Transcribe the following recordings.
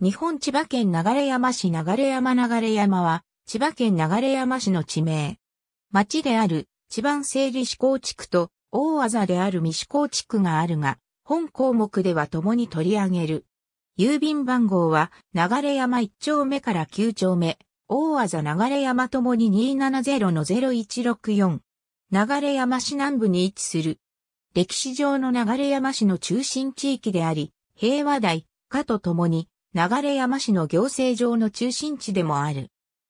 日本千葉県流山市流山流山は、千葉県流山市の地名。町である、千葉整理志向地区と、大技である未志向地区があるが、本項目では共に取り上げる。郵便番号は、流山1丁目から9丁目、大技流山ともに270-0164。流山市南部に位置する。歴史上の流山市の中心地域であり、平和台、かと共に、流山市の行政上の中心地でもある。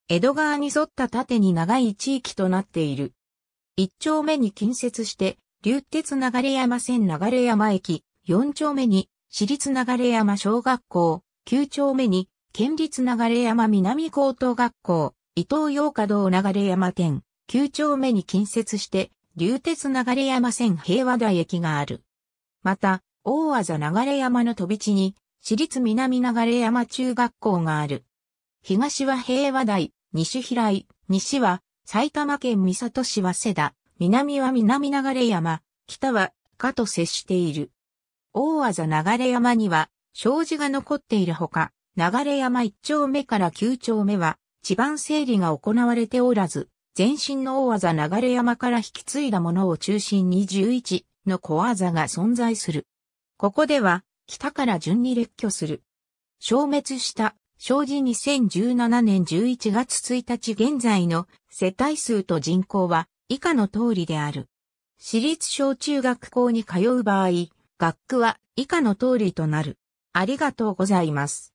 江戸川に沿った縦に長い地域となっている。一丁目に近接して、流鉄流山線流山駅、四丁目に、市立流山小学校、九丁目に、県立流山南高等学校、伊東洋華堂流山店、九丁目に近接して、流鉄流山線平和台駅がある。また、大技流山の飛び地に、市立南流山中学校がある。東は平和台、西平井、西は埼玉県三郷市は瀬田、南は南流山、北はかと接している。大技流山には障子が残っているほか、流山一丁目から九丁目は地盤整理が行われておらず、前身の大技流山から引き継いだものを中心に11の小技が存在する。ここでは北から順に列挙する。消滅した、生じ2017年11月1日現在の世帯数と人口は以下の通りである。私立小中学校に通う場合、学区は以下の通りとなる。ありがとうございます。